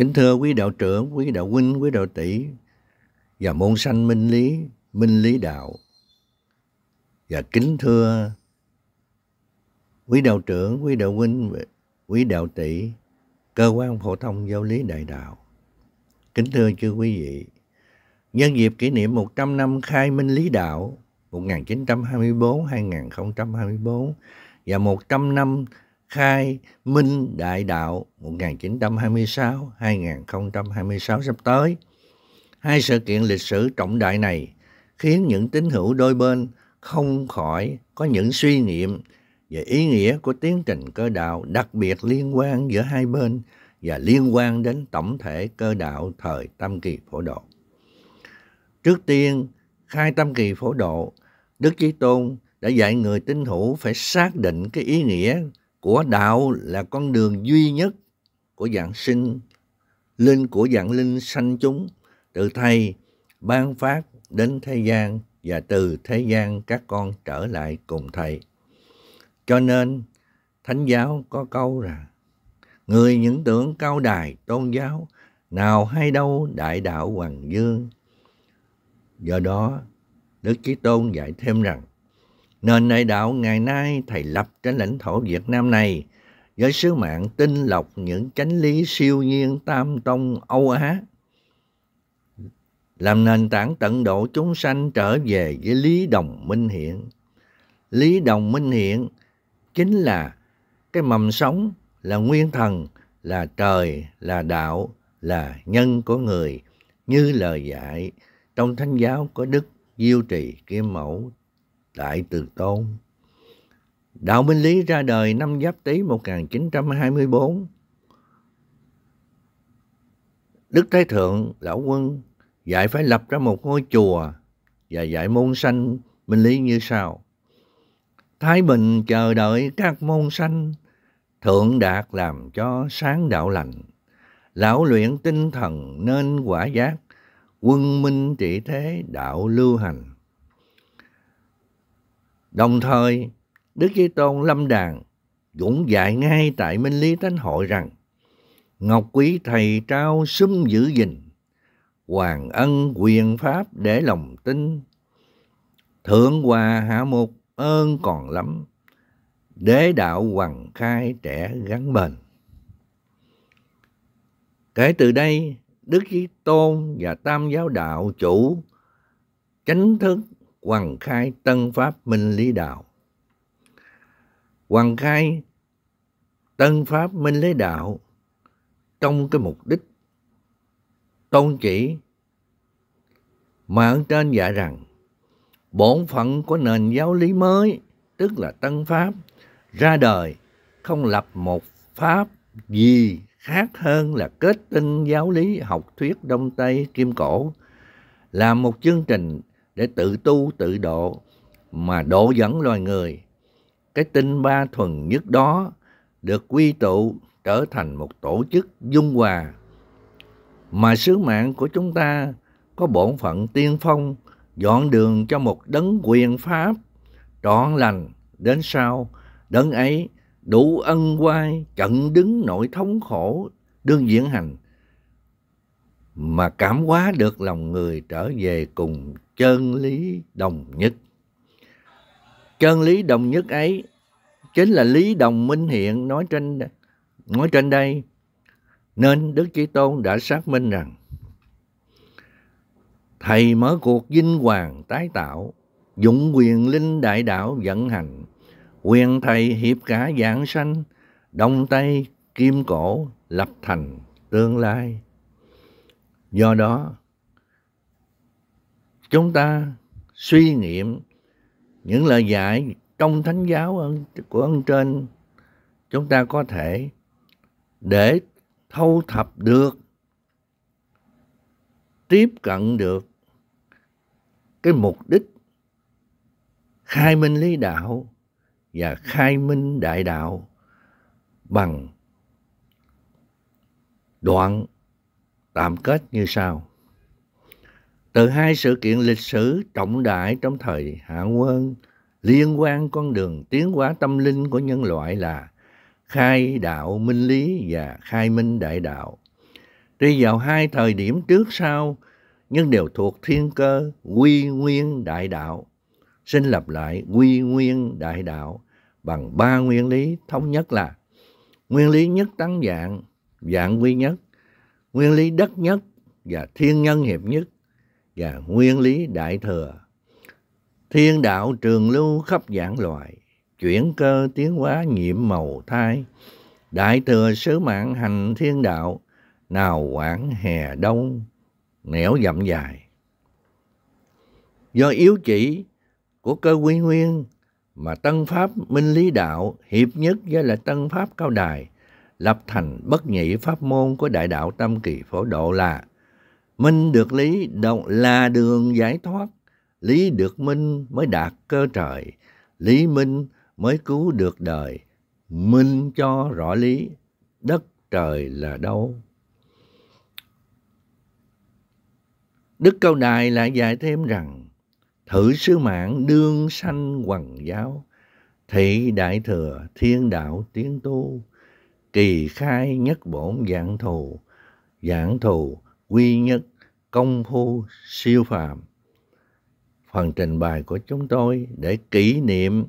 Kính thưa quý đạo trưởng, quý đạo huynh, quý đạo tỷ và môn sanh minh lý, minh lý đạo. Và kính thưa quý đạo trưởng, quý đạo huynh, quý đạo tỷ, cơ quan phổ thông giáo lý đại đạo. Kính thưa chư quý vị, nhân dịp kỷ niệm 100 năm khai minh lý đạo 1924-2024 và 100 năm khai minh đại đạo 1926-2026 sắp tới. Hai sự kiện lịch sử trọng đại này khiến những tín hữu đôi bên không khỏi có những suy nghiệm về ý nghĩa của tiến trình cơ đạo đặc biệt liên quan giữa hai bên và liên quan đến tổng thể cơ đạo thời Tam Kỳ Phổ Độ. Trước tiên, khai Tam Kỳ Phổ Độ, Đức Chí Tôn đã dạy người tín hữu phải xác định cái ý nghĩa của đạo là con đường duy nhất của dạng sinh linh của dạng linh sanh chúng từ thầy ban phát đến thế gian và từ thế gian các con trở lại cùng thầy cho nên thánh giáo có câu rằng người những tưởng cao đài tôn giáo nào hay đâu đại đạo hoàng dương do đó đức chí tôn dạy thêm rằng Nền đại đạo ngày nay thầy lập trên lãnh thổ Việt Nam này với sứ mạng tinh lọc những chánh lý siêu nhiên tam tông Âu Á làm nền tảng tận độ chúng sanh trở về với lý đồng minh hiện. Lý đồng minh hiện chính là cái mầm sống, là nguyên thần, là trời, là đạo, là nhân của người, như lời dạy trong thánh giáo có Đức Diêu Trì Kim Mẫu tại Từ Tôn. Đạo Minh Lý ra đời năm Giáp Tý 1924. Đức Thái Thượng Lão Quân dạy phải lập ra một ngôi chùa và dạy môn sanh Minh Lý như sau. Thái Bình chờ đợi các môn sanh, Thượng Đạt làm cho sáng đạo lành. Lão luyện tinh thần nên quả giác, quân minh trị thế đạo lưu hành Đồng thời, Đức Di Tôn Lâm Đàn cũng dạy ngay tại Minh Lý Thánh Hội rằng Ngọc quý thầy trao sum giữ gìn, hoàng ân quyền pháp để lòng tin, thượng hòa hạ mục ơn còn lắm, đế đạo hoàng khai trẻ gắn bền. Kể từ đây, Đức Chí Tôn và Tam Giáo Đạo Chủ chính thức Hoàng Khai Tân Pháp Minh Lý Đạo. Hoàng Khai Tân Pháp Minh Lý Đạo trong cái mục đích tôn chỉ mà ở trên dạy rằng bổn phận của nền giáo lý mới tức là tân pháp ra đời không lập một pháp gì khác hơn là kết tinh giáo lý học thuyết đông tây kim cổ là một chương trình để tự tu tự độ mà độ dẫn loài người. Cái tinh ba thuần nhất đó được quy tụ trở thành một tổ chức dung hòa mà sứ mạng của chúng ta có bổn phận tiên phong dọn đường cho một đấng quyền pháp trọn lành đến sau đấng ấy đủ ân quay chận đứng nỗi thống khổ đương diễn hành mà cảm hóa được lòng người trở về cùng chân lý đồng nhất. Chân lý đồng nhất ấy chính là lý đồng minh hiện nói trên nói trên đây. Nên Đức Chí Tôn đã xác minh rằng Thầy mở cuộc vinh hoàng tái tạo, dụng quyền linh đại đạo vận hành, quyền thầy hiệp cả dạng sanh, đồng tay kim cổ lập thành tương lai. Do đó, chúng ta suy nghiệm những lời dạy trong thánh giáo của ơn trên chúng ta có thể để thâu thập được tiếp cận được cái mục đích khai minh lý đạo và khai minh đại đạo bằng đoạn tạm kết như sau từ hai sự kiện lịch sử trọng đại trong thời Hạ Quân liên quan con đường tiến hóa tâm linh của nhân loại là khai đạo minh lý và khai minh đại đạo. Tuy vào hai thời điểm trước sau nhưng đều thuộc thiên cơ quy nguyên đại đạo. Xin lập lại quy nguyên đại đạo bằng ba nguyên lý thống nhất là nguyên lý nhất tăng dạng, dạng quy nhất, nguyên lý đất nhất và thiên nhân hiệp nhất và nguyên lý đại thừa. Thiên đạo trường lưu khắp dạng loài, chuyển cơ tiến hóa nhiệm màu thai. Đại thừa sứ mạng hành thiên đạo, nào quảng hè đông, nẻo dặm dài. Do yếu chỉ của cơ quy nguyên mà tân pháp minh lý đạo hiệp nhất với là tân pháp cao đài lập thành bất nhị pháp môn của đại đạo tâm kỳ phổ độ là Minh được lý đồng là đường giải thoát. Lý được minh mới đạt cơ trời. Lý minh mới cứu được đời. Minh cho rõ lý. Đất trời là đâu? Đức Câu Đài lại dạy thêm rằng Thử sứ mạng đương sanh hoàng giáo Thị đại thừa thiên đạo tiến tu Kỳ khai nhất bổn dạng thù Dạng thù quy nhất công phu siêu phàm phần trình bày của chúng tôi để kỷ niệm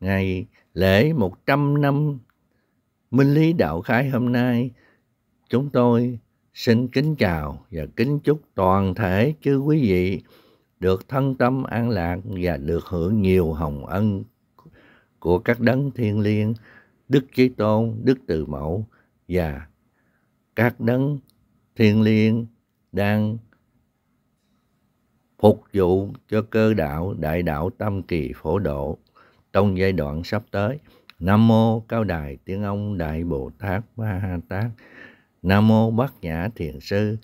ngày lễ 100 năm Minh Lý Đạo khai hôm nay. Chúng tôi xin kính chào và kính chúc toàn thể chư quý vị được thân tâm an lạc và được hưởng nhiều hồng ân của các đấng thiên liêng, Đức Chí Tôn, Đức Từ Mẫu và các đấng thiên liêng đang phục vụ cho cơ đạo đại đạo tâm kỳ phổ độ trong giai đoạn sắp tới nam mô cao đài tiếng ông đại bồ tát ma ha tát nam mô bát nhã thiền sư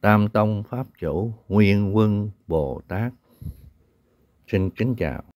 tam tông pháp chủ nguyên quân bồ tát xin kính chào